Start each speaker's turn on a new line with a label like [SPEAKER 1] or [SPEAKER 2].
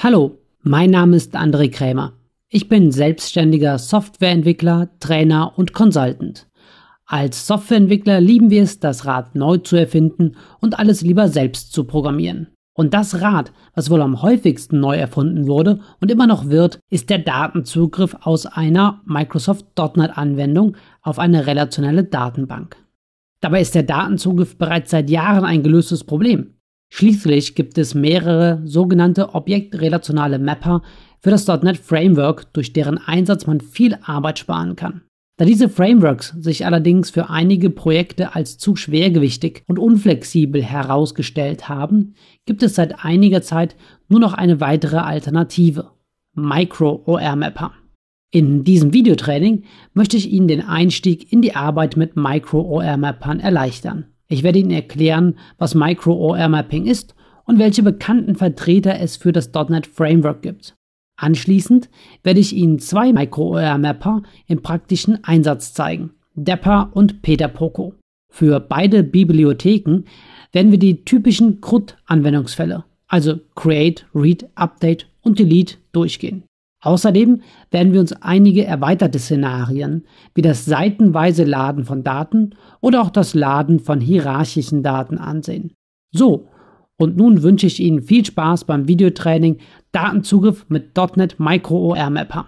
[SPEAKER 1] Hallo, mein Name ist André Krämer. Ich bin selbstständiger Softwareentwickler, Trainer und Consultant. Als Softwareentwickler lieben wir es, das Rad neu zu erfinden und alles lieber selbst zu programmieren. Und das Rad, was wohl am häufigsten neu erfunden wurde und immer noch wird, ist der Datenzugriff aus einer microsoftnet Anwendung auf eine relationelle Datenbank. Dabei ist der Datenzugriff bereits seit Jahren ein gelöstes Problem. Schließlich gibt es mehrere sogenannte objektrelationale Mapper für das .NET Framework, durch deren Einsatz man viel Arbeit sparen kann. Da diese Frameworks sich allerdings für einige Projekte als zu schwergewichtig und unflexibel herausgestellt haben, gibt es seit einiger Zeit nur noch eine weitere Alternative, Micro-OR-Mapper. In diesem Videotraining möchte ich Ihnen den Einstieg in die Arbeit mit Micro-OR-Mappern erleichtern. Ich werde Ihnen erklären, was Micro-OR-Mapping ist und welche bekannten Vertreter es für das .NET Framework gibt. Anschließend werde ich Ihnen zwei Micro-OR-Mapper im praktischen Einsatz zeigen, Depper und Peterpoco. Für beide Bibliotheken werden wir die typischen CRUD-Anwendungsfälle, also Create, Read, Update und Delete, durchgehen. Außerdem werden wir uns einige erweiterte Szenarien wie das seitenweise Laden von Daten oder auch das Laden von hierarchischen Daten ansehen. So, und nun wünsche ich Ihnen viel Spaß beim Videotraining Datenzugriff mit .NET Micro OR Mapper.